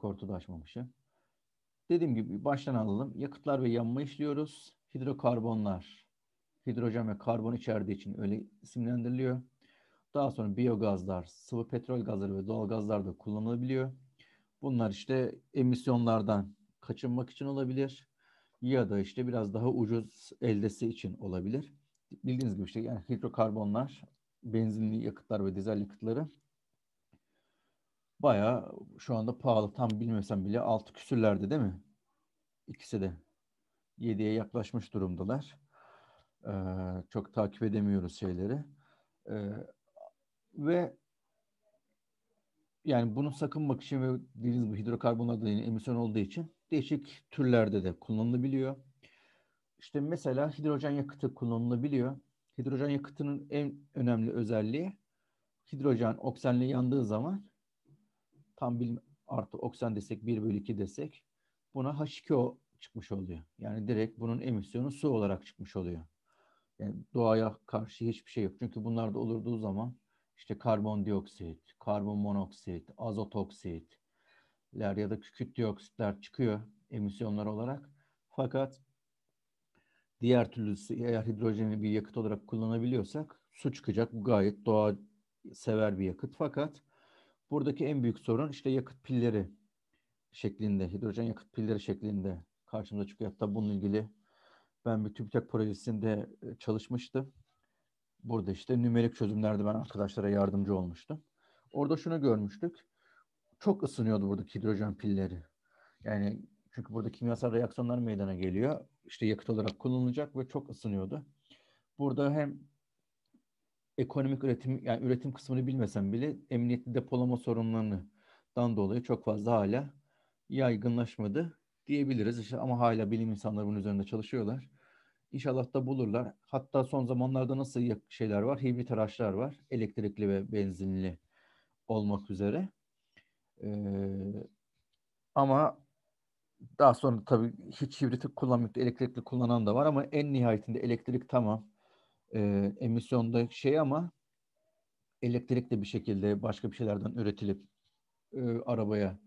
kortulaşmamış. Dediğim gibi baştan alalım. Yakıtlar ve yanma işliyoruz. Hidrokarbonlar, hidrojen ve karbon içerdiği için öyle isimlendiriliyor. Daha sonra biyogazlar, sıvı petrol gazları ve doğal gazlar da kullanılabiliyor. Bunlar işte emisyonlardan kaçınmak için olabilir ya da işte biraz daha ucuz eldesi için olabilir. Bildiğiniz gibi işte yani hidrokarbonlar, benzinli yakıtlar ve dizel yakıtları baya şu anda pahalı tam bilmesem bile altı küsürlerde değil mi? İkisi de 7'ye yaklaşmış durumdalar. Ee, çok takip edemiyoruz şeyleri. Ee, ve yani bunu sakınmak için ve dediğiniz gibi hidrokarbonlar da emisyon olduğu için değişik türlerde de kullanılabiliyor. İşte mesela hidrojen yakıtı kullanılabiliyor. Hidrojen yakıtının en önemli özelliği hidrojen oksijenle yandığı zaman Tam bilim artı oksijen desek 1 bölü 2 desek buna H2O çıkmış oluyor. Yani direkt bunun emisyonu su olarak çıkmış oluyor. Yani doğaya karşı hiçbir şey yok. Çünkü bunlar da olurduğu zaman işte karbondioksit, karbon monoksit, azot oksitler ya da kükürt dioksitler çıkıyor emisyonlar olarak. Fakat diğer türlüsü eğer hidrojeni bir yakıt olarak kullanabiliyorsak su çıkacak. Bu gayet doğa sever bir yakıt. Fakat Buradaki en büyük sorun işte yakıt pilleri şeklinde, hidrojen yakıt pilleri şeklinde karşımıza çıkıyor. Hatta bununla ilgili ben bir TÜBİTAK projesinde e, çalışmıştım. Burada işte nümerik çözümlerde ben arkadaşlara yardımcı olmuştum. Orada şunu görmüştük. Çok ısınıyordu buradaki hidrojen pilleri. Yani çünkü burada kimyasal reaksiyonlar meydana geliyor. İşte yakıt olarak kullanılacak ve çok ısınıyordu. Burada hem ekonomik üretim yani üretim kısmını bilmesem bile emniyetli depolama sorunlarından dolayı çok fazla hala yaygınlaşmadı diyebiliriz. İşte ama hala bilim insanları bunun üzerinde çalışıyorlar. İnşallah da bulurlar. Hatta son zamanlarda nasıl şeyler var? Hibrit araçlar var. Elektrikli ve benzinli olmak üzere. Ee, ama daha sonra tabii hiç hibriti kullanmayıp elektrikli kullanan da var ama en nihayetinde elektrik tamam e, emisyonda şey ama elektrik de bir şekilde başka bir şeylerden üretilip e, arabaya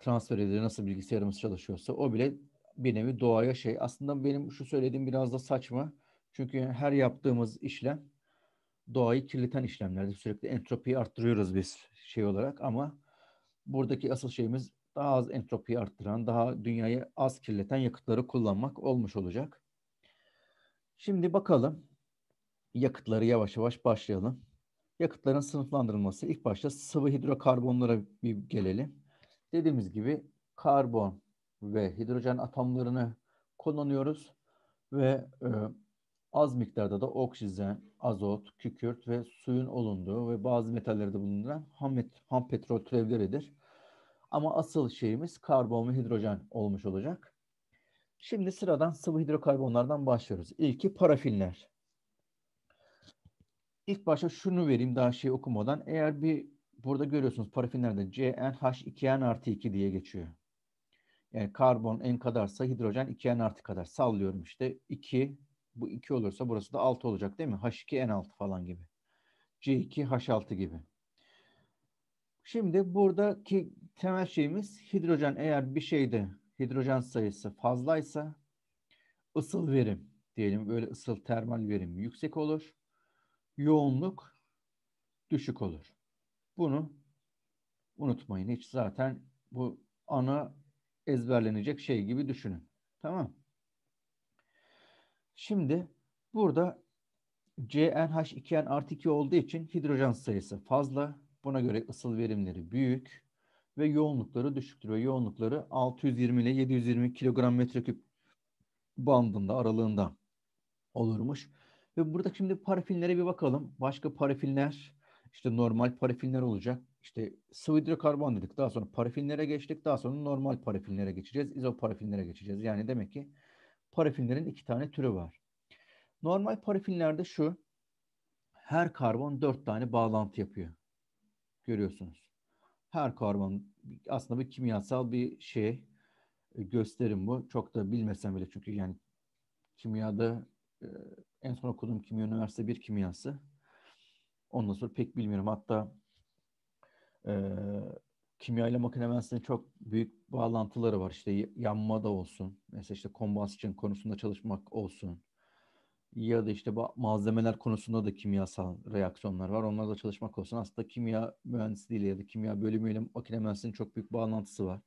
transfer edilir. Nasıl bilgisayarımız çalışıyorsa o bile bir nevi doğaya şey. Aslında benim şu söylediğim biraz da saçma. Çünkü her yaptığımız işlem doğayı kirleten işlemlerdir. Sürekli entropiyi arttırıyoruz biz şey olarak ama buradaki asıl şeyimiz daha az entropiyi arttıran, daha dünyayı az kirleten yakıtları kullanmak olmuş olacak. Şimdi bakalım yakıtları yavaş yavaş başlayalım. Yakıtların sınıflandırılması ilk başta sıvı hidrokarbonlara bir gelelim. Dediğimiz gibi karbon ve hidrojen atomlarını kullanıyoruz ve e, az miktarda da oksijen, azot, kükürt ve suyun olunduğu ve bazı metallerde bulunan ham, met, ham petrol türevleridir. Ama asıl şeyimiz karbon ve hidrojen olmuş olacak. Şimdi sıradan sıvı hidrokarbonlardan başlıyoruz. İlki parafinler ilk başta şunu vereyim daha şey okumadan. Eğer bir burada görüyorsunuz parafinlerde CnH2n artı 2 diye geçiyor. Yani karbon en kadarsa hidrojen 2n artı kadar. Sallıyorum işte 2 bu 2 olursa burası da 6 olacak değil mi? H2n6 falan gibi. C2H6 gibi. Şimdi buradaki temel şeyimiz hidrojen eğer bir şeyde hidrojen sayısı fazlaysa ısıl verim diyelim böyle ısıl termal verim yüksek olur yoğunluk düşük olur. Bunu unutmayın. Hiç zaten bu ana ezberlenecek şey gibi düşünün. Tamam. Şimdi burada CnH2n artı 2 olduğu için hidrojen sayısı fazla. Buna göre ısıl verimleri büyük ve yoğunlukları düşüktür. Ve yoğunlukları 620 ile 720 kilogram metreküp bandında aralığında olurmuş. Ve burada şimdi parafinlere bir bakalım. Başka parafinler işte normal parafinler olacak. İşte sıvı hidrokarbon dedik. Daha sonra parafinlere geçtik. Daha sonra normal parafinlere geçeceğiz. İzoparafinlere geçeceğiz. Yani demek ki parafinlerin iki tane türü var. Normal parafinlerde şu. Her karbon dört tane bağlantı yapıyor. Görüyorsunuz. Her karbon aslında bir kimyasal bir şey e, gösterim bu. Çok da bilmesem bile çünkü yani kimyada ee, en son okuduğum kimya üniversite bir kimyası. Ondan sonra pek bilmiyorum. Hatta e, kimya ile makine mühendisliğinin çok büyük bağlantıları var. İşte yanma da olsun. Mesela işte combustion konusunda çalışmak olsun. Ya da işte malzemeler konusunda da kimyasal reaksiyonlar var. Onlarla çalışmak olsun. Aslında kimya mühendisliğiyle ya da kimya bölümüyle makine mühendisliğinin çok büyük bağlantısı var.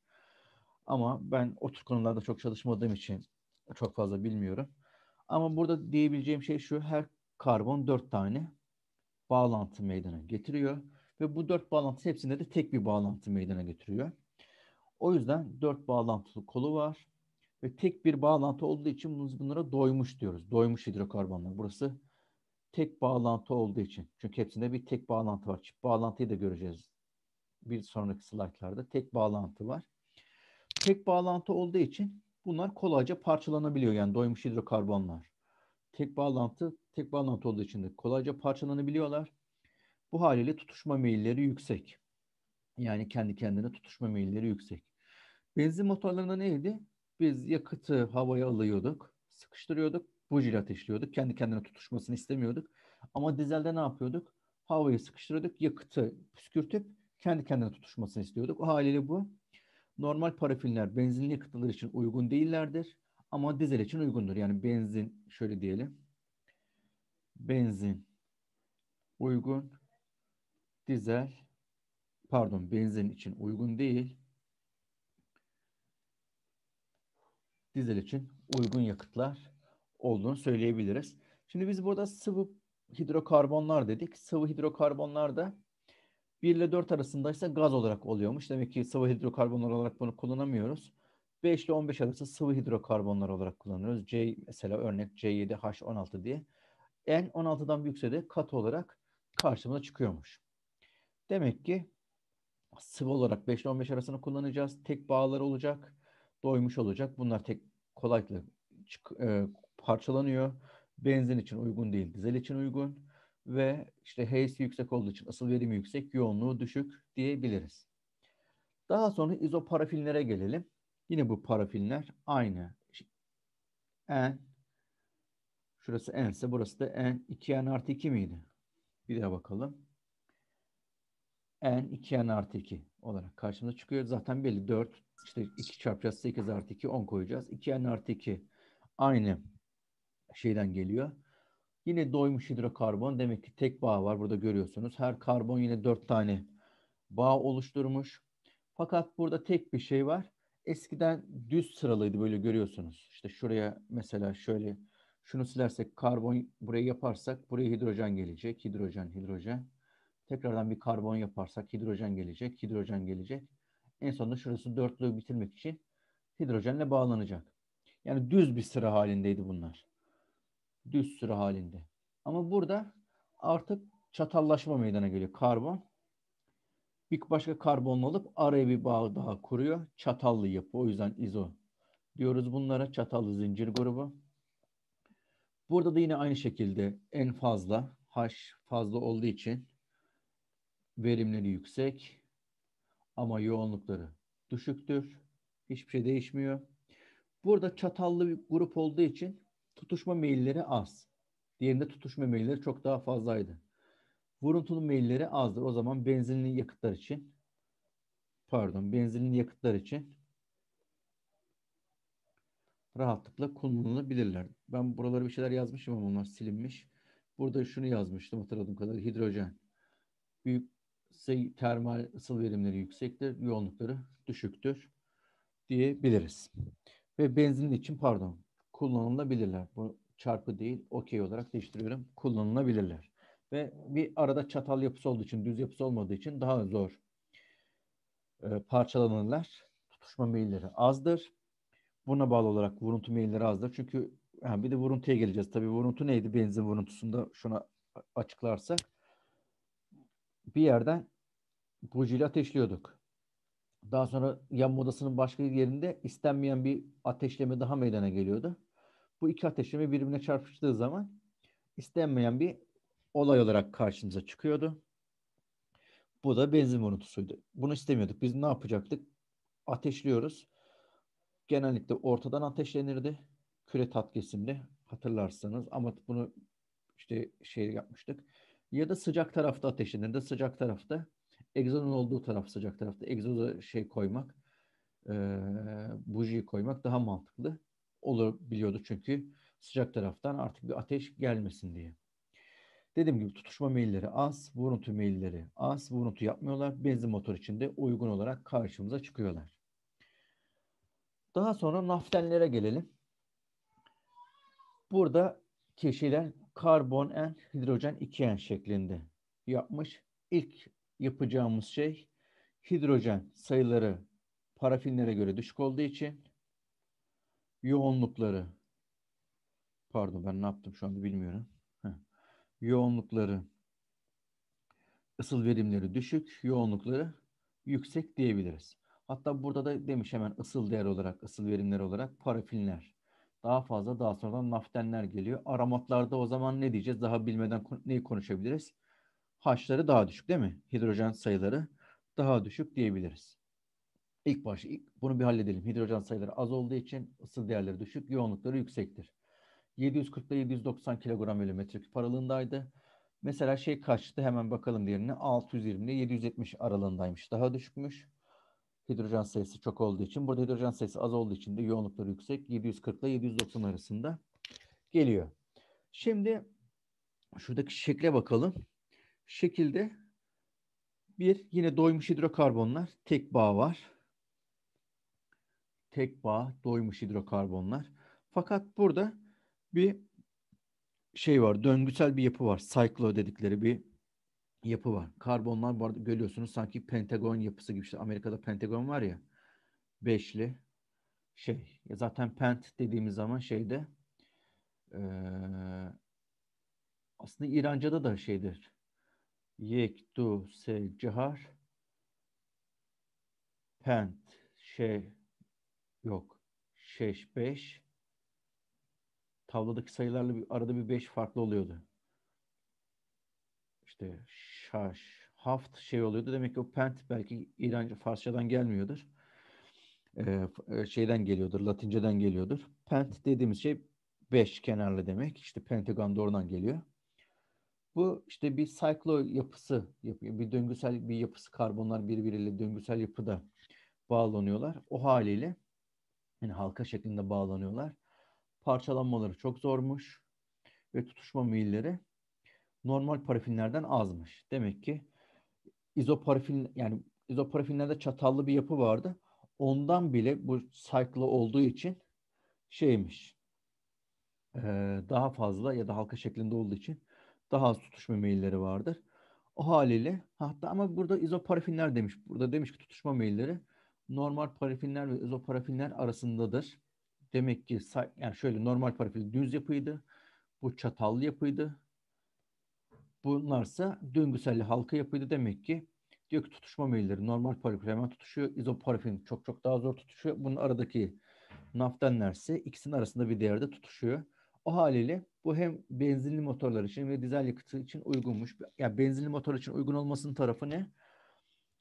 Ama ben o tür konularda çok çalışmadığım için çok fazla bilmiyorum. Ama burada diyebileceğim şey şu. Her karbon dört tane bağlantı meydana getiriyor. Ve bu dört bağlantı hepsinde de tek bir bağlantı meydana getiriyor. O yüzden dört bağlantılı kolu var. Ve tek bir bağlantı olduğu için biz bunlara doymuş diyoruz. Doymuş hidrokarbonlar. Burası tek bağlantı olduğu için. Çünkü hepsinde bir tek bağlantı var. Çift bağlantıyı da göreceğiz bir sonraki slaytlarda. Tek bağlantı var. Tek bağlantı olduğu için Bunlar kolayca parçalanabiliyor yani doymuş hidrokarbonlar. Tek bağlantı, tek bağlantı olduğu için de kolayca parçalanabiliyorlar. Bu haliyle tutuşma meyilleri yüksek. Yani kendi kendine tutuşma meyilleri yüksek. Benzin motorlarında neydi? Biz yakıtı havaya alıyorduk, sıkıştırıyorduk, bujiyle ateşliyorduk. Kendi kendine tutuşmasını istemiyorduk. Ama dizelde ne yapıyorduk? Havayı sıkıştırıyorduk, yakıtı püskürtüp kendi kendine tutuşmasını istiyorduk. O haliyle bu Normal parafinler benzinli yakıtlar için uygun değillerdir ama dizel için uygundur. Yani benzin şöyle diyelim. Benzin uygun, dizel pardon benzin için uygun değil. Dizel için uygun yakıtlar olduğunu söyleyebiliriz. Şimdi biz burada sıvı hidrokarbonlar dedik. Sıvı hidrokarbonlar da 1 ile 4 arasında ise gaz olarak oluyormuş. Demek ki sıvı hidrokarbonlar olarak bunu kullanamıyoruz. 5 ile 15 arası sıvı hidrokarbonlar olarak kullanıyoruz. C mesela örnek C7H16 diye. N 16'dan büyükse de katı olarak karşımıza çıkıyormuş. Demek ki sıvı olarak 5 ile 15 arasını kullanacağız. Tek bağlar olacak, doymuş olacak. Bunlar tek kolaylıkla e, parçalanıyor. Benzin için uygun değil, dizel için uygun ve işte H'si yüksek olduğu için asıl verimi yüksek, yoğunluğu düşük diyebiliriz. Daha sonra izoparafinlere gelelim. Yine bu parafinler aynı. N, şurası N ise burası da N, 2N artı 2 miydi? Bir daha bakalım. N 2N artı 2 olarak karşımıza çıkıyor. Zaten belli 4, işte 2 çarpacağız, 8 artı 2, 10 koyacağız. 2N artı 2 aynı şeyden geliyor. Yine doymuş hidrokarbon. Demek ki tek bağ var. Burada görüyorsunuz. Her karbon yine dört tane bağ oluşturmuş. Fakat burada tek bir şey var. Eskiden düz sıralıydı böyle görüyorsunuz. İşte şuraya mesela şöyle şunu silersek karbon burayı yaparsak buraya hidrojen gelecek. Hidrojen, hidrojen. Tekrardan bir karbon yaparsak hidrojen gelecek, hidrojen gelecek. En sonunda şurası dörtlüğü bitirmek için hidrojenle bağlanacak. Yani düz bir sıra halindeydi bunlar düz sürü halinde. Ama burada artık çatallaşma meydana geliyor. Karbon bir başka karbonla alıp araya bir bağ daha kuruyor. Çatallı yapı. O yüzden izo diyoruz bunlara. Çatallı zincir grubu. Burada da yine aynı şekilde en fazla H fazla olduğu için verimleri yüksek ama yoğunlukları düşüktür. Hiçbir şey değişmiyor. Burada çatallı bir grup olduğu için tutuşma mailleri az. Diğerinde tutuşma mailleri çok daha fazlaydı. Vuruntulu mailleri azdır. O zaman benzinli yakıtlar için pardon benzinli yakıtlar için rahatlıkla kullanılabilirler. Ben buralara bir şeyler yazmışım ama onlar silinmiş. Burada şunu yazmıştım hatırladığım kadar hidrojen. Büyük şey, termal ısıl verimleri yüksektir, yoğunlukları düşüktür diyebiliriz. Ve benzin için pardon kullanılabilirler. Bu çarpı değil, okey olarak değiştiriyorum. Kullanılabilirler. Ve bir arada çatal yapısı olduğu için, düz yapısı olmadığı için daha zor e, parçalanırlar. Tutuşma meyilleri azdır. Buna bağlı olarak vuruntu meyilleri azdır. Çünkü yani bir de vuruntuya geleceğiz. Tabii vuruntu neydi? Benzin vuruntusunda şuna açıklarsak bir yerden bujiyle ateşliyorduk. Daha sonra yanma odasının başka bir yerinde istenmeyen bir ateşleme daha meydana geliyordu. Bu iki ateşleme birbirine çarpıştığı zaman istenmeyen bir olay olarak karşımıza çıkıyordu. Bu da benzin unutusuydu. Bunu istemiyorduk. Biz ne yapacaktık? Ateşliyoruz. Genellikle ortadan ateşlenirdi. Küre tatkesimde hatırlarsanız ama bunu işte şey yapmıştık. Ya da sıcak tarafta ateşlenirdi. Sıcak tarafta egzozun olduğu taraf sıcak tarafta egzoza şey koymak, e, bujiyi koymak daha mantıklı olabiliyordu çünkü sıcak taraftan artık bir ateş gelmesin diye. Dediğim gibi tutuşma meyilleri az, vuruntu meyilleri az, vuruntu yapmıyorlar. Benzin motor içinde uygun olarak karşımıza çıkıyorlar. Daha sonra naftenlere gelelim. Burada keşiler karbon en, hidrojen 2 en şeklinde yapmış. İlk yapacağımız şey hidrojen sayıları parafinlere göre düşük olduğu için yoğunlukları pardon ben ne yaptım şu anda bilmiyorum. Heh. Yoğunlukları ısıl verimleri düşük, yoğunlukları yüksek diyebiliriz. Hatta burada da demiş hemen ısıl değer olarak, ısıl verimleri olarak parafinler. Daha fazla daha sonradan naftenler geliyor. Aromatlarda o zaman ne diyeceğiz? Daha bilmeden neyi konuşabiliriz? Haçları daha düşük değil mi? Hidrojen sayıları daha düşük diyebiliriz. İlk baş, ilk, bunu bir halledelim. Hidrojen sayıları az olduğu için ısı değerleri düşük, yoğunlukları yüksektir. 740 ile 790 kilogram bölü metreküp aralığındaydı. Mesela şey kaçtı hemen bakalım diğerine. 620 ile 770 aralığındaymış. Daha düşükmüş. Hidrojen sayısı çok olduğu için. Burada hidrojen sayısı az olduğu için de yoğunlukları yüksek. 740 ile 790 arasında geliyor. Şimdi şuradaki şekle bakalım şekilde bir yine doymuş hidrokarbonlar tek bağ var. Tek bağ doymuş hidrokarbonlar. Fakat burada bir şey var. Döngüsel bir yapı var. Cyclo dedikleri bir yapı var. Karbonlar bu arada görüyorsunuz sanki pentagon yapısı gibi. İşte Amerika'da pentagon var ya. Beşli şey. Ya zaten pent dediğimiz zaman şeyde ee, aslında İranca'da da şeydir yek, du, se, cihar, pent, şey, yok, şeş, beş. Tavladaki sayılarla bir, arada bir beş farklı oluyordu. İşte şaş, haft şey oluyordu. Demek ki o pent belki İranca, Farsçadan gelmiyordur. Ee, e, şeyden geliyordur, Latinceden geliyordur. Pent dediğimiz şey beş kenarlı demek. İşte pentagon da oradan geliyor. Bu işte bir cyclo yapısı yapıyor. Bir döngüsel bir yapısı karbonlar birbiriyle döngüsel yapıda bağlanıyorlar. O haliyle yani halka şeklinde bağlanıyorlar. Parçalanmaları çok zormuş ve tutuşma meyilleri normal parafinlerden azmış. Demek ki izoparafin yani izoparafinlerde çatallı bir yapı vardı. Ondan bile bu cyclo olduğu için şeymiş. Ee, daha fazla ya da halka şeklinde olduğu için daha az tutuşma meyilleri vardır. O haliyle hatta ama burada izoparafinler demiş. Burada demiş ki tutuşma meyilleri normal parafinler ve izoparafinler arasındadır. Demek ki yani şöyle normal parafin düz yapıydı. Bu çatallı yapıydı. Bunlarsa döngüselli halka yapıydı. Demek ki diyor ki tutuşma meyilleri normal parafin hemen tutuşuyor. İzoparafin çok çok daha zor tutuşuyor. Bunun aradaki naftenlerse ikisinin arasında bir değerde tutuşuyor. O haliyle bu hem benzinli motorlar için ve dizel yakıtı için uygunmuş. Yani benzinli motor için uygun olmasının tarafı ne?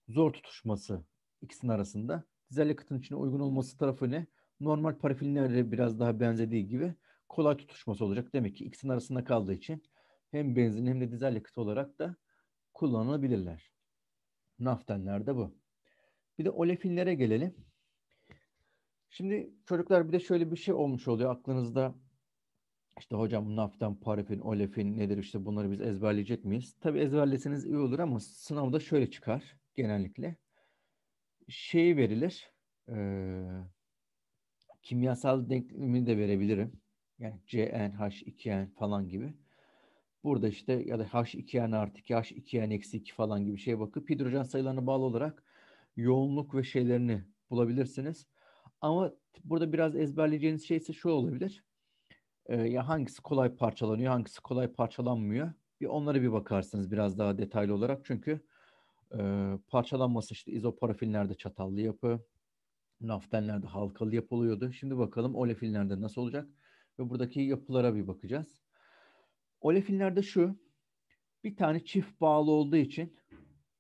Zor tutuşması ikisinin arasında. Dizel yakıtın için uygun olması tarafı ne? Normal parafilinlere biraz daha benzediği gibi kolay tutuşması olacak. Demek ki ikisinin arasında kaldığı için hem benzin hem de dizel yakıt olarak da kullanılabilirler. Naftenler de bu. Bir de olefinlere gelelim. Şimdi çocuklar bir de şöyle bir şey olmuş oluyor aklınızda işte hocam naftan, parafin, olefin nedir işte bunları biz ezberleyecek miyiz? Tabi ezberleseniz iyi olur ama sınavda şöyle çıkar genellikle. Şeyi verilir. E, kimyasal denklemi de verebilirim. Yani CnH2n falan gibi. Burada işte ya da H2n artı 2, H2n eksi 2 falan gibi şeye bakıp hidrojen sayılarına bağlı olarak yoğunluk ve şeylerini bulabilirsiniz. Ama burada biraz ezberleyeceğiniz şey ise şu olabilir ya hangisi kolay parçalanıyor, hangisi kolay parçalanmıyor. Bir onlara bir bakarsınız biraz daha detaylı olarak çünkü e, parçalanması işte izoparafinlerde çatallı yapı, naftenlerde halkalı yapı oluyordu. Şimdi bakalım olefinlerde nasıl olacak ve buradaki yapılara bir bakacağız. Olefinlerde şu, bir tane çift bağlı olduğu için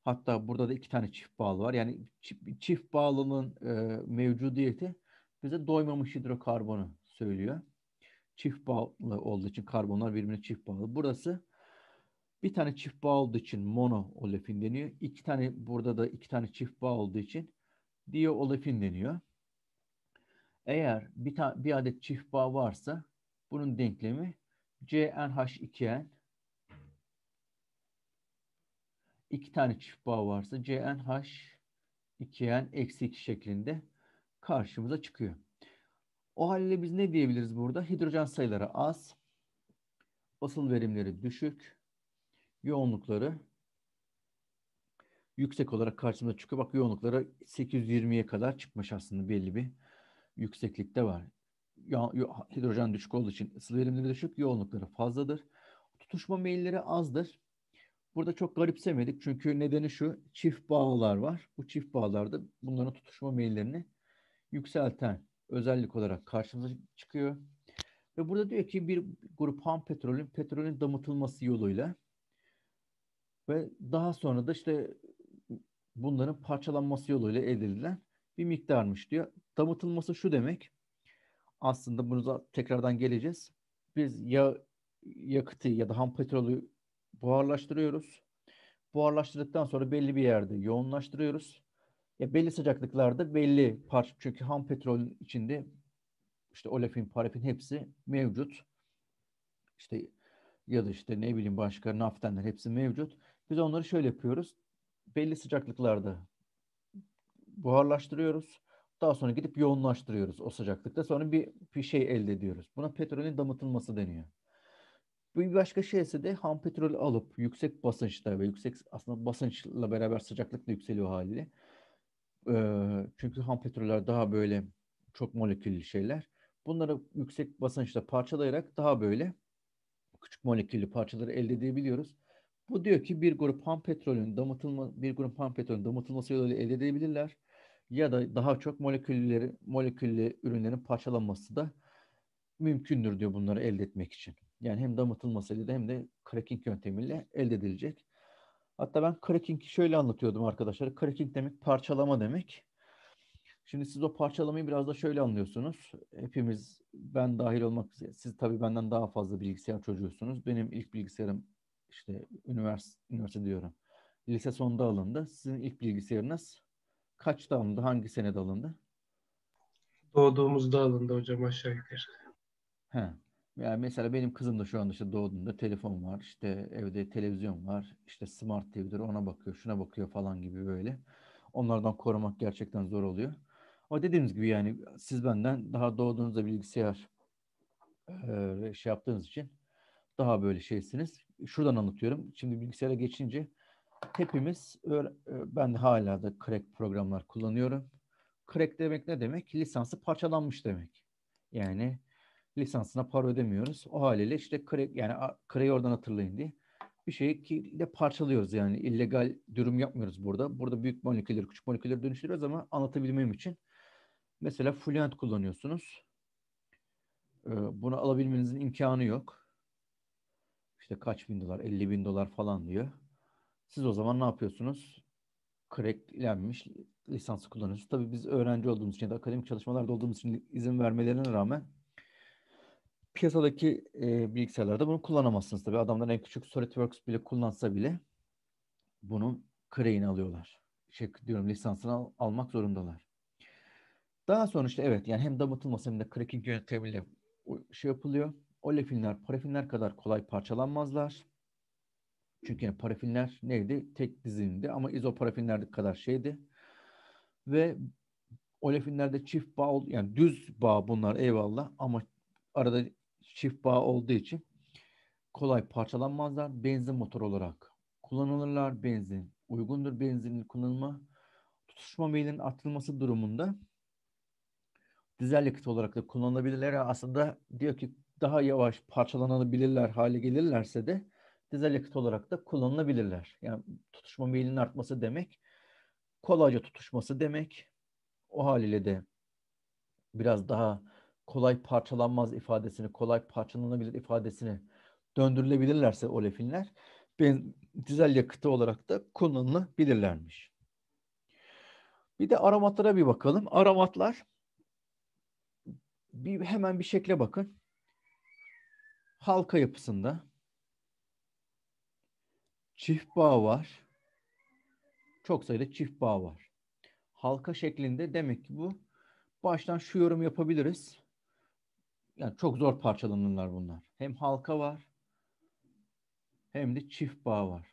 hatta burada da iki tane çift bağlı var. Yani çift, çift bağlının e, mevcudiyeti bize doymamış hidrokarbonu söylüyor çift bağlı olduğu için karbonlar birbirine çift bağlı. Burası bir tane çift bağ olduğu için mono olefin deniyor. İki tane burada da iki tane çift bağ olduğu için diyo olefin deniyor. Eğer bir, ta, bir adet çift bağ varsa bunun denklemi CnH2n iki tane çift bağ varsa CnH2n eksi 2 şeklinde karşımıza çıkıyor. O halde biz ne diyebiliriz burada? Hidrojen sayıları az, basın verimleri düşük, yoğunlukları yüksek olarak karşımıza çıkıyor. Bak yoğunlukları 820'ye kadar çıkmış aslında belli bir yükseklikte var. Hidrojen düşük olduğu için ısı verimleri düşük, yoğunlukları fazladır. Tutuşma meyilleri azdır. Burada çok garipsemedik çünkü nedeni şu çift bağlar var. Bu çift bağlarda bunların tutuşma meyillerini yükselten özellik olarak karşımıza çıkıyor. Ve burada diyor ki bir grup ham petrolün petrolün damıtılması yoluyla ve daha sonra da işte bunların parçalanması yoluyla elde edilen bir miktarmış diyor. Damıtılması şu demek. Aslında bunu da tekrardan geleceğiz. Biz ya yakıtı ya da ham petrolü buharlaştırıyoruz. Buharlaştırdıktan sonra belli bir yerde yoğunlaştırıyoruz. Ya belli sıcaklıklarda belli parça çünkü ham petrolün içinde işte olefin, parafin hepsi mevcut. İşte ya da işte ne bileyim başka naftenler hepsi mevcut. Biz onları şöyle yapıyoruz. Belli sıcaklıklarda buharlaştırıyoruz. Daha sonra gidip yoğunlaştırıyoruz o sıcaklıkta. Sonra bir, bir şey elde ediyoruz. Buna petrolün damıtılması deniyor. Bir başka şey ise de ham petrolü alıp yüksek basınçta ve yüksek aslında basınçla beraber sıcaklık da yükseliyor haliyle çünkü ham petroller daha böyle çok moleküllü şeyler. Bunları yüksek basınçta parçalayarak daha böyle küçük moleküllü parçaları elde edebiliyoruz. Bu diyor ki bir grup ham petrolün damıtılma bir grup ham petrolün damıtılması yoluyla elde edebilirler ya da daha çok molekülleri moleküllü ürünlerin parçalanması da mümkündür diyor bunları elde etmek için. Yani hem damıtılmasıyla hem de cracking yöntemiyle elde edilecek. Hatta ben cracking'i şöyle anlatıyordum arkadaşlar. Cracking demek parçalama demek. Şimdi siz o parçalamayı biraz da şöyle anlıyorsunuz. Hepimiz ben dahil olmak üzere. Siz tabii benden daha fazla bilgisayar çocuğusunuz. Benim ilk bilgisayarım işte üniversite, üniversite diyorum. Lise sonunda alındı. Sizin ilk bilgisayarınız kaçta alındı? Hangi senede alındı? Doğduğumuzda alındı hocam aşağı yukarı. He. Yani mesela benim kızım da şu anda işte doğduğunda telefon var, işte evde televizyon var, işte smart TV'dir ona bakıyor, şuna bakıyor falan gibi böyle. Onlardan korumak gerçekten zor oluyor. Ama dediğimiz gibi yani siz benden daha doğduğunuzda bilgisayar e, şey yaptığınız için daha böyle şeysiniz. Şuradan anlatıyorum. Şimdi bilgisayara geçince hepimiz ben de hala da crack programlar kullanıyorum. Crack demek ne demek? Lisansı parçalanmış demek. Yani lisansına para ödemiyoruz. O haliyle işte kre, yani kreyi oradan hatırlayın diye bir şey ki de parçalıyoruz yani illegal durum yapmıyoruz burada. Burada büyük molekülleri küçük molekülleri dönüştürüyoruz ama anlatabilmem için mesela fluent kullanıyorsunuz. Ee, bunu alabilmenizin imkanı yok. İşte kaç bin dolar, 50 bin dolar falan diyor. Siz o zaman ne yapıyorsunuz? Cracklenmiş lisansı kullanıyorsunuz. Tabii biz öğrenci olduğumuz için ya da akademik çalışmalarda olduğumuz için izin vermelerine rağmen piyasadaki e, bilgisayarlarda bunu kullanamazsınız. Tabii adamların en küçük SolidWorks bile kullansa bile bunun kreyini alıyorlar. Şey diyorum lisansını al, almak zorundalar. Daha sonra işte evet yani hem damıtılması hem de cracking yöntemiyle şey yapılıyor. Olefinler parafinler kadar kolay parçalanmazlar. Çünkü yani parafinler neydi? Tek dizilimdi ama izoparafinler kadar şeydi. Ve olefinlerde çift bağ, yani düz bağ bunlar eyvallah ama arada çift bağ olduğu için kolay parçalanmazlar. Benzin motor olarak kullanılırlar. Benzin uygundur benzinin kullanımı. Tutuşma meyilinin atılması durumunda dizel yakıt olarak da kullanılabilirler. Aslında diyor ki daha yavaş parçalanabilirler hale gelirlerse de dizel yakıt olarak da kullanılabilirler. Yani tutuşma meyilinin artması demek kolayca tutuşması demek. O haliyle de biraz daha kolay parçalanmaz ifadesini, kolay parçalanabilir ifadesini döndürülebilirlerse olefinler dizel yakıtı olarak da kullanılabilirlermiş. Bir de aromatlara bir bakalım. Aromatlar bir, hemen bir şekle bakın. Halka yapısında çift bağ var. Çok sayıda çift bağ var. Halka şeklinde demek ki bu baştan şu yorum yapabiliriz yani çok zor parçalanırlar bunlar. Hem halka var hem de çift bağ var.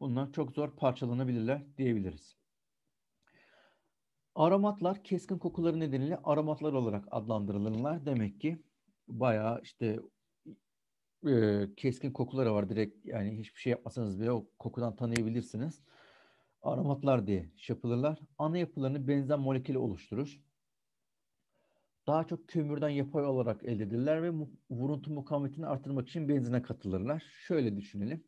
Bunlar çok zor parçalanabilirler diyebiliriz. Aromatlar keskin kokuları nedeniyle aromatlar olarak adlandırılırlar. Demek ki bayağı işte e, keskin kokuları var direkt yani hiçbir şey yapmasanız bile o kokudan tanıyabilirsiniz. Aromatlar diye şey yapılırlar. Ana yapılarını benzer molekülü oluşturur daha çok kömürden yapay olarak elde edilirler ve vuruntu mukavemetini artırmak için benzine katılırlar. Şöyle düşünelim.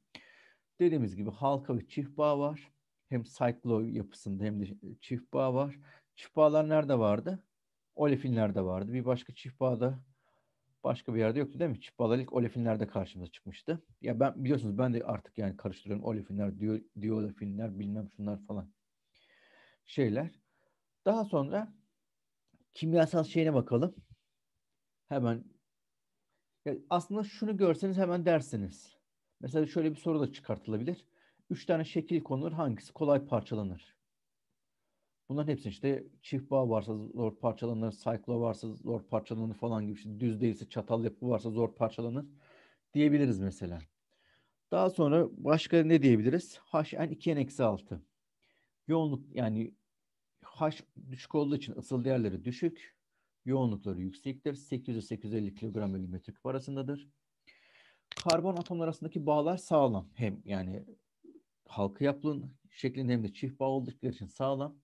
Dediğimiz gibi halka ve çift bağ var. Hem cyclo yapısında hem de çift bağ var. Çift bağlar nerede vardı? Olefinlerde vardı. Bir başka çift bağda başka bir yerde yoktu değil mi? Çift bağlar ilk olefinlerde karşımıza çıkmıştı. Ya ben biliyorsunuz ben de artık yani karıştırıyorum. Olefinler, diyor, diyor olefinler bilmem şunlar falan şeyler. Daha sonra kimyasal şeyine bakalım. Hemen aslında şunu görseniz hemen dersiniz. Mesela şöyle bir soru da çıkartılabilir. Üç tane şekil konulur hangisi kolay parçalanır? Bunların hepsi işte çift bağ varsa zor parçalanır, cyclo varsa zor parçalanır falan gibi. İşte düz değilse çatal yapı varsa zor parçalanır diyebiliriz mesela. Daha sonra başka ne diyebiliriz? HN2N-6. Yoğunluk yani H düşük olduğu için ısıl değerleri düşük. Yoğunlukları yüksektir. 800-850 kilogram bölü metreküp arasındadır. Karbon atomlar arasındaki bağlar sağlam. Hem yani halkı yapılın şeklinde hem de çift bağ oldukları için sağlam.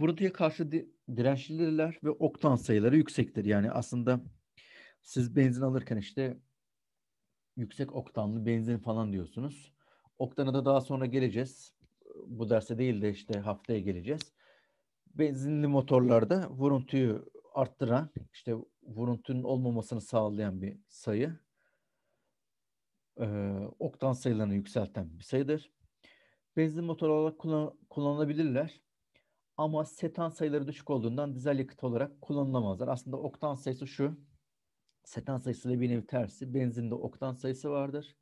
Vurutuya karşı di dirençlidirler ve oktan sayıları yüksektir. Yani aslında siz benzin alırken işte yüksek oktanlı benzin falan diyorsunuz. Oktana da daha sonra geleceğiz. Bu derste değil de işte haftaya geleceğiz benzinli motorlarda vuruntuyu arttıran, işte vuruntunun olmamasını sağlayan bir sayı. Ee, oktan sayılarını yükselten bir sayıdır. Benzin motor olarak kullan kullanılabilirler. Ama setan sayıları düşük olduğundan dizel yakıt olarak kullanılamazlar. Aslında oktan sayısı şu. Setan sayısı da bir nevi tersi. Benzinde oktan sayısı vardır.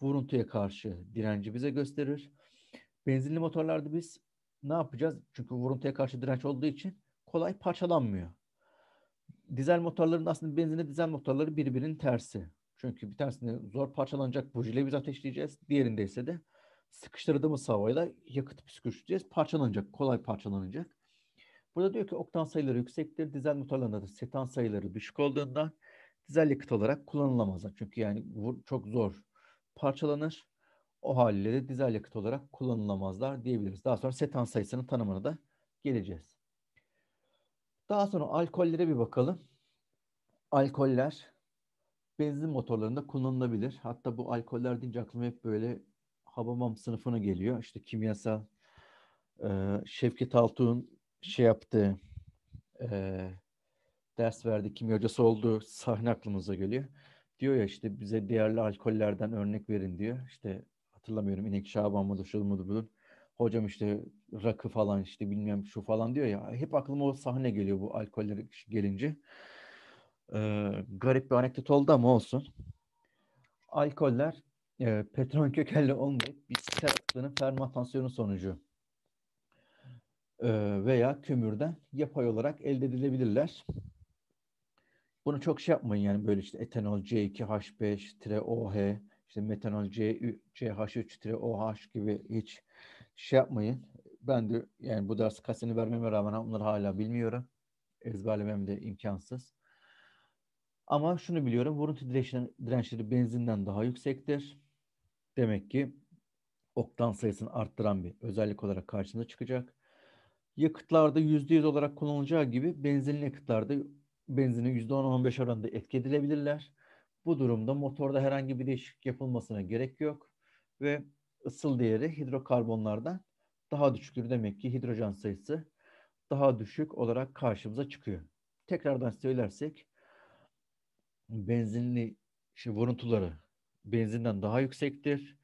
Vuruntuya karşı direnci bize gösterir. Benzinli motorlarda biz ne yapacağız? Çünkü vuruntuya karşı direnç olduğu için kolay parçalanmıyor. Dizel motorların aslında benzinli dizel motorları birbirinin tersi. Çünkü bir tanesinde zor parçalanacak bujiyle biz ateşleyeceğiz. Diğerinde ise de sıkıştırdığımız havayla yakıt püskürteceğiz. Parçalanacak, kolay parçalanacak. Burada diyor ki oktan sayıları yüksektir. Dizel motorlarında da setan sayıları düşük olduğundan dizel yakıt olarak kullanılamazlar. Çünkü yani çok zor parçalanır. O haliyle de dizel yakıt olarak kullanılamazlar diyebiliriz. Daha sonra setan sayısının tanımına da geleceğiz. Daha sonra alkollere bir bakalım. Alkoller benzin motorlarında kullanılabilir. Hatta bu alkoller deyince aklıma hep böyle Habamam sınıfına geliyor. İşte kimyasal e, Şevket Altuğ'un şey yaptığı e, ders verdi, kimya hocası olduğu sahne aklımıza geliyor. Diyor ya işte bize değerli alkollerden örnek verin diyor. İşte hatırlamıyorum inek Şaban mıdır şu mudur budur. Hocam işte rakı falan işte bilmem şu falan diyor ya. Hep aklıma o sahne geliyor bu alkoller gelince. Ee, garip bir anekdot oldu ama olsun. Alkoller e, petrol kökenli olmayıp bir atıkların fermentasyonu sonucu e, veya kömürden yapay olarak elde edilebilirler. Bunu çok şey yapmayın yani böyle işte etanol, C2H5, OH işte metanol C, CH3-OH gibi hiç şey yapmayın. Ben de yani bu ders kasını vermeme rağmen onları hala bilmiyorum. Ezberlemem de imkansız. Ama şunu biliyorum. Vuruntu dirençleri benzinden daha yüksektir. Demek ki oktan sayısını arttıran bir özellik olarak karşımıza çıkacak. Yakıtlarda %100 olarak kullanılacağı gibi benzinli yakıtlarda benzinin %10-15 oranında etki edilebilirler. Bu durumda motorda herhangi bir değişiklik yapılmasına gerek yok ve ısıl değeri hidrokarbonlardan daha düşüktür. Demek ki hidrojen sayısı daha düşük olarak karşımıza çıkıyor. Tekrardan söylersek benzinli işte vuruntuları benzinden daha yüksektir.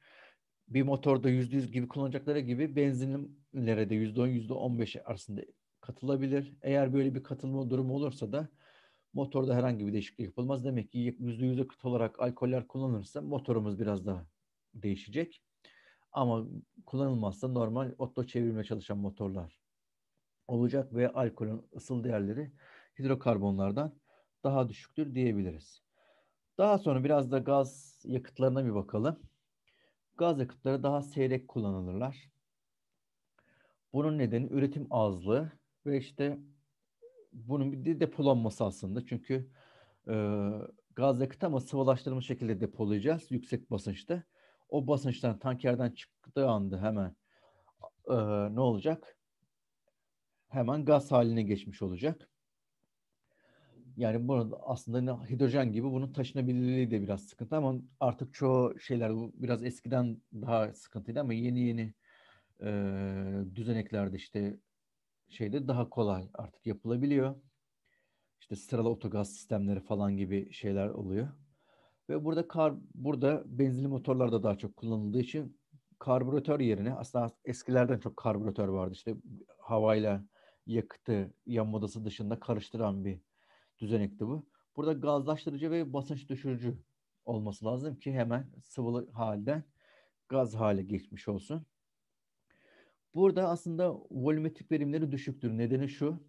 Bir motorda yüzde yüz gibi kullanacakları gibi benzinlere de yüzde on yüzde on beş arasında katılabilir. Eğer böyle bir katılma durumu olursa da Motorda herhangi bir değişiklik yapılmaz. Demek ki %100 yakıt olarak alkoller kullanırsa motorumuz biraz daha değişecek. Ama kullanılmazsa normal otto çevirme çalışan motorlar olacak ve alkolün ısıl değerleri hidrokarbonlardan daha düşüktür diyebiliriz. Daha sonra biraz da gaz yakıtlarına bir bakalım. Gaz yakıtları daha seyrek kullanılırlar. Bunun nedeni üretim azlığı ve işte bunun bir depolanması aslında. Çünkü e, gaz yakıt ama sıvılaştırma şekilde depolayacağız yüksek basınçta. O basınçtan tankerden çıktığı anda hemen e, ne olacak? Hemen gaz haline geçmiş olacak. Yani bunu aslında hidrojen gibi bunun taşınabilirliği de biraz sıkıntı ama artık çoğu şeyler biraz eskiden daha sıkıntıydı ama yeni yeni e, düzeneklerde işte şeyde daha kolay artık yapılabiliyor. İşte sıralı otogaz sistemleri falan gibi şeyler oluyor. Ve burada kar burada benzinli motorlarda daha çok kullanıldığı için karbüratör yerine aslında eskilerden çok karbüratör vardı. İşte havayla yakıtı yan modası dışında karıştıran bir düzenekti bu. Burada gazlaştırıcı ve basınç düşürücü olması lazım ki hemen sıvılı halden gaz hale geçmiş olsun. Burada aslında volümetrik verimleri düşüktür. Nedeni şu.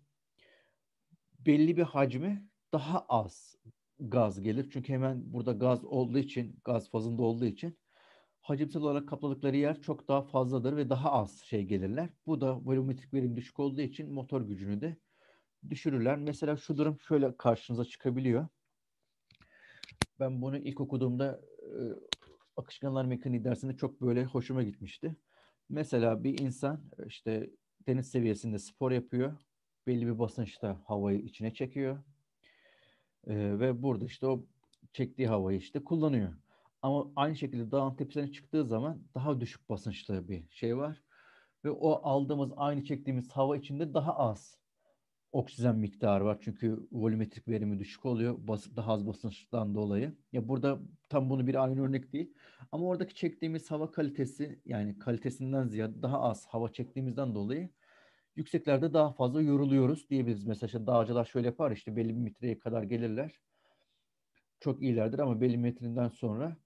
Belli bir hacmi daha az gaz gelir. Çünkü hemen burada gaz olduğu için, gaz fazında olduğu için hacimsel olarak kapladıkları yer çok daha fazladır ve daha az şey gelirler. Bu da volümetrik verim düşük olduğu için motor gücünü de düşürürler. Mesela şu durum şöyle karşınıza çıkabiliyor. Ben bunu ilk okuduğumda akışkanlar mekaniği dersinde çok böyle hoşuma gitmişti. Mesela bir insan e, işte deniz seviyesinde spor yapıyor. Belli bir basınçta havayı içine çekiyor. Ee, ve burada işte o çektiği havayı işte kullanıyor. Ama aynı şekilde dağın tepesine çıktığı zaman daha düşük basınçlı bir şey var. Ve o aldığımız aynı çektiğimiz hava içinde daha az oksijen miktarı var. Çünkü volümetrik verimi düşük oluyor bas, daha az basınçtan dolayı. Ya burada tam bunu bir aynı örnek değil. Ama oradaki çektiğimiz hava kalitesi yani kalitesinden ziyade daha az hava çektiğimizden dolayı yükseklerde daha fazla yoruluyoruz diyebiliriz. Mesela işte dağcılar şöyle yapar işte belli bir metreye kadar gelirler. Çok iyilerdir ama belli metreden sonra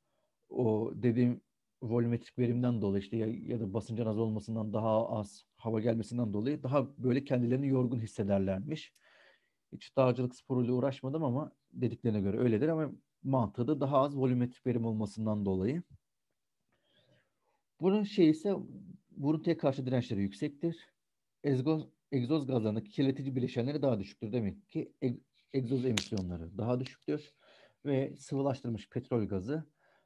o dediğim volümetrik verimden dolayı işte ya, ya da basıncın az olmasından daha az hava gelmesinden dolayı daha böyle kendilerini yorgun hissederlermiş. Hiç dağcılık sporuyla uğraşmadım ama dediklerine göre öyledir ama mantığı da daha az volümetrik verim olmasından dolayı. Bunun şey ise tek karşı dirençleri yüksektir. Egzoz, egzoz gazlarındaki kirletici bileşenleri daha düşüktür. Demek ki e-, egzoz emisyonları daha düşüktür ve sıvılaştırmış petrol gazı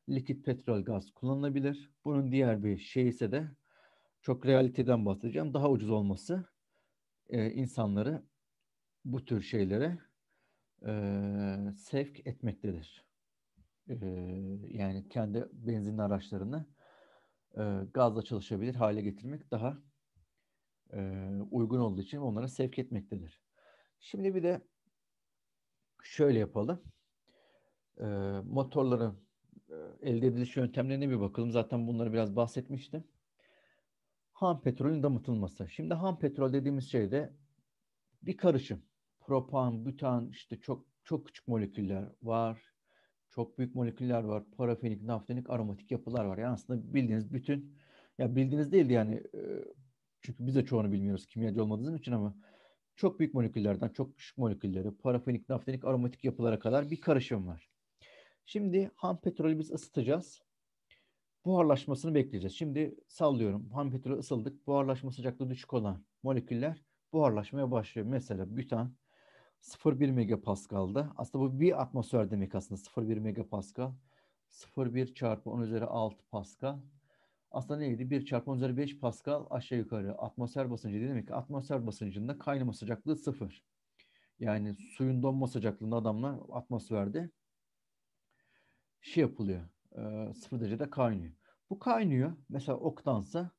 likit petrol gaz kullanılabilir. Bunun diğer bir şey ise de çok realiteden bahsedeceğim. Daha ucuz olması e, insanları bu tür şeylere e, sevk etmektedir. E, yani kendi benzinli araçlarını e, gazla çalışabilir hale getirmek daha e, uygun olduğu için onlara sevk etmektedir. Şimdi bir de şöyle yapalım. E, motorların e, elde ediliş yöntemlerine bir bakalım. Zaten bunları biraz bahsetmiştim ham petrolün damıtılması. Şimdi ham petrol dediğimiz şey de bir karışım. Propan, butan, işte çok çok küçük moleküller var. Çok büyük moleküller var. Parafenik, naftenik, aromatik yapılar var. Yani aslında bildiğiniz bütün ya bildiğiniz değil yani e, çünkü biz de çoğunu bilmiyoruz kimyacı olmadığımız için ama çok büyük moleküllerden çok küçük molekülleri, parafenik, naftenik, aromatik yapılara kadar bir karışım var. Şimdi ham petrolü biz ısıtacağız buharlaşmasını bekleyeceğiz. Şimdi sallıyorum. Ham petrol ısıldık. Buharlaşma sıcaklığı düşük olan moleküller buharlaşmaya başlıyor. Mesela bütan 0,1 megapascal'da. Aslında bu bir atmosfer demek aslında 0,1 megapascal. 0,1 çarpı 10 üzeri 6 pascal. Aslında neydi? 1 çarpı 10 üzeri 5 paskal aşağı yukarı. Atmosfer basıncı demek ki atmosfer basıncında kaynama sıcaklığı sıfır. Yani suyun donma sıcaklığında adamlar atmosferde şey yapılıyor e, sıfır derecede kaynıyor. Bu kaynıyor. Mesela oktansa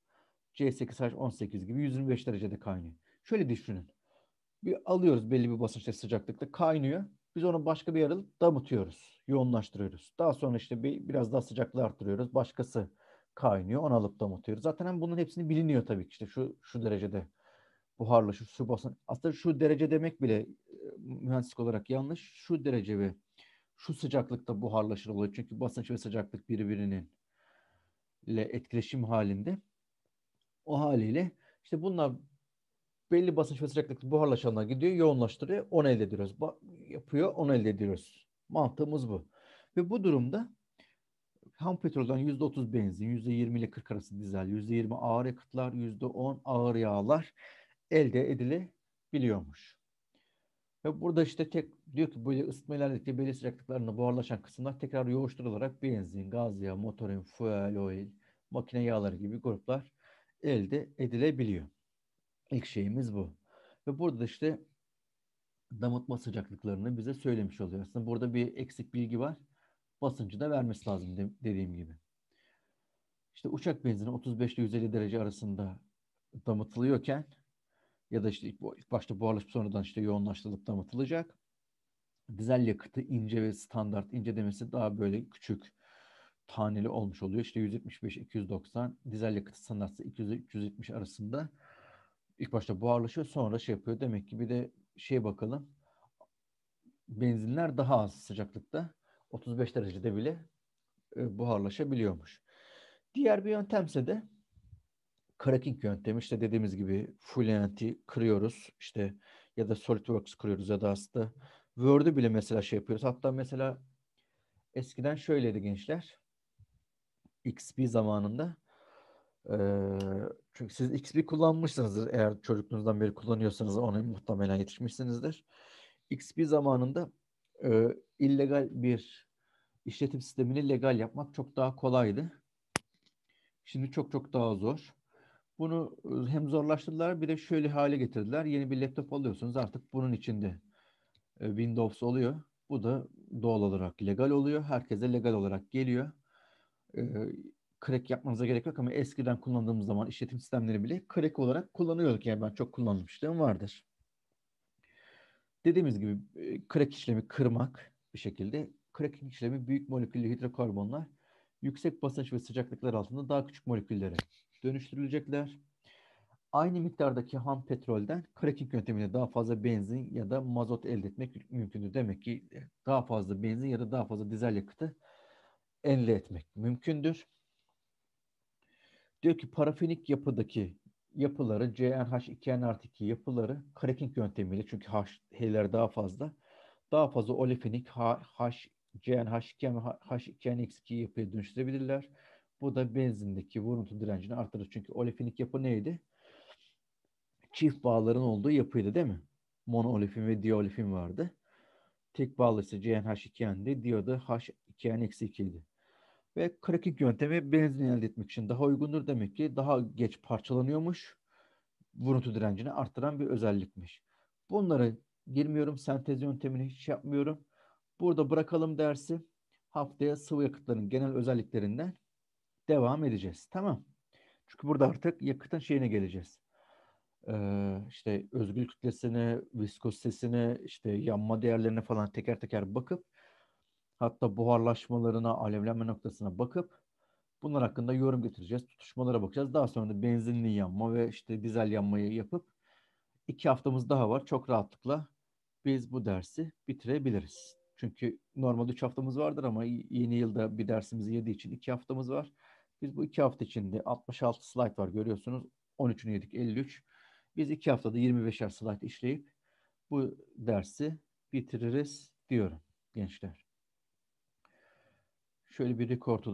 C8H18 gibi 125 derecede kaynıyor. Şöyle düşünün. Bir alıyoruz belli bir basınçta sıcaklıkta kaynıyor. Biz onu başka bir yere alıp damıtıyoruz. Yoğunlaştırıyoruz. Daha sonra işte bir, biraz daha sıcaklığı arttırıyoruz. Başkası kaynıyor. Onu alıp damıtıyoruz. Zaten hem bunun hepsini biliniyor tabii ki. İşte şu, şu derecede buharlaşır, su basın. Aslında şu derece demek bile e, mühendislik olarak yanlış. Şu derece bir şu sıcaklıkta buharlaşır oluyor. Çünkü basınç ve sıcaklık birbirinin ile etkileşim halinde. O haliyle işte bunlar belli basınç ve sıcaklıkta buharlaşanlar gidiyor, yoğunlaştırıyor, onu elde ediyoruz. Ba- yapıyor, onu elde ediyoruz. Mantığımız bu. Ve bu durumda ham petrolden %30 benzin, %20 ile 40 arası dizel, %20 ağır yakıtlar, %10 ağır yağlar elde edilebiliyormuş. Ve burada işte tek diyor ki böyle ısıtma ilerledikçe belli sıcaklıklarında buharlaşan kısımlar tekrar yoğuşturularak benzin, gaz yağı, motorin, fuel oil, makine yağları gibi gruplar elde edilebiliyor. İlk şeyimiz bu. Ve burada işte damıtma sıcaklıklarını bize söylemiş oluyor. Aslında burada bir eksik bilgi var. Basıncı da vermesi lazım de, dediğim gibi. İşte uçak benzini 35 ile 150 derece arasında damıtılıyorken ya da işte ilk, başta buharlaşıp sonradan işte yoğunlaştırılıp damıtılacak. Dizel yakıtı ince ve standart ince demesi daha böyle küçük taneli olmuş oluyor. İşte 175-290 dizel yakıtı standartsa 200-370 arasında ilk başta buharlaşıyor sonra şey yapıyor. Demek ki bir de şey bakalım benzinler daha az sıcaklıkta 35 derecede bile e, buharlaşabiliyormuş. Diğer bir yöntemse de cracking yöntemi işte dediğimiz gibi Fluent'i kırıyoruz işte ya da SolidWorks kırıyoruz ya da aslında Word'ü bile mesela şey yapıyoruz. Hatta mesela eskiden şöyleydi gençler. XP zamanında. Ee, çünkü siz XP kullanmışsınızdır. Eğer çocukluğunuzdan beri kullanıyorsanız ona muhtemelen yetişmişsinizdir. XP zamanında e, illegal bir işletim sistemini legal yapmak çok daha kolaydı. Şimdi çok çok daha zor. Bunu hem zorlaştırdılar bir de şöyle hale getirdiler. Yeni bir laptop alıyorsunuz artık bunun içinde Windows oluyor. Bu da doğal olarak legal oluyor. Herkese legal olarak geliyor. Crack yapmanıza gerek yok ama eskiden kullandığımız zaman işletim sistemleri bile crack olarak kullanıyorduk. Yani ben çok kullanmıştım, vardır. Dediğimiz gibi crack işlemi kırmak bir şekilde. Cracking işlemi büyük moleküllü hidrokarbonlar yüksek basınç ve sıcaklıklar altında daha küçük moleküllere dönüştürülecekler. Aynı miktardaki ham petrolden cracking yöntemiyle daha fazla benzin ya da mazot elde etmek mümkündür. Demek ki e, daha fazla benzin ya da daha fazla dizel yakıtı elde etmek mümkündür. Diyor ki parafinik yapıdaki yapıları CnH 2n artı 2 yapıları cracking yöntemiyle çünkü H, H'ler daha fazla daha fazla olefinik H, H CnH2 H2n-2 yapıya dönüştürebilirler. Bu da benzindeki vuruntu direncini artırır. Çünkü olefinik yapı neydi? Çift bağların olduğu yapıydı değil mi? Monoolefin ve diolefin vardı. Tek bağlı ise CnH2n'di. Dioda h 2 n idi. Ve krakik yöntemi benzin elde etmek için daha uygundur demek ki daha geç parçalanıyormuş. Vuruntu direncini artıran bir özellikmiş. Bunları girmiyorum. Sentez yöntemini hiç yapmıyorum. Burada bırakalım dersi. Haftaya sıvı yakıtların genel özelliklerinden devam edeceğiz. Tamam. Çünkü burada artık yakıtın şeyine geleceğiz. Ee, işte özgül kütlesini, viskozitesine, işte yanma değerlerine falan teker teker bakıp hatta buharlaşmalarına, alevlenme noktasına bakıp bunlar hakkında yorum getireceğiz. Tutuşmalara bakacağız. Daha sonra da benzinli yanma ve işte dizel yanmayı yapıp iki haftamız daha var. Çok rahatlıkla biz bu dersi bitirebiliriz. Çünkü normalde üç haftamız vardır ama yeni yılda bir dersimizi yediği için iki haftamız var. Biz bu iki hafta içinde 66 slide var görüyorsunuz. 13'ünü yedik 53. Biz iki haftada 25'er slide işleyip bu dersi bitiririz diyorum gençler. Şöyle bir rekortu da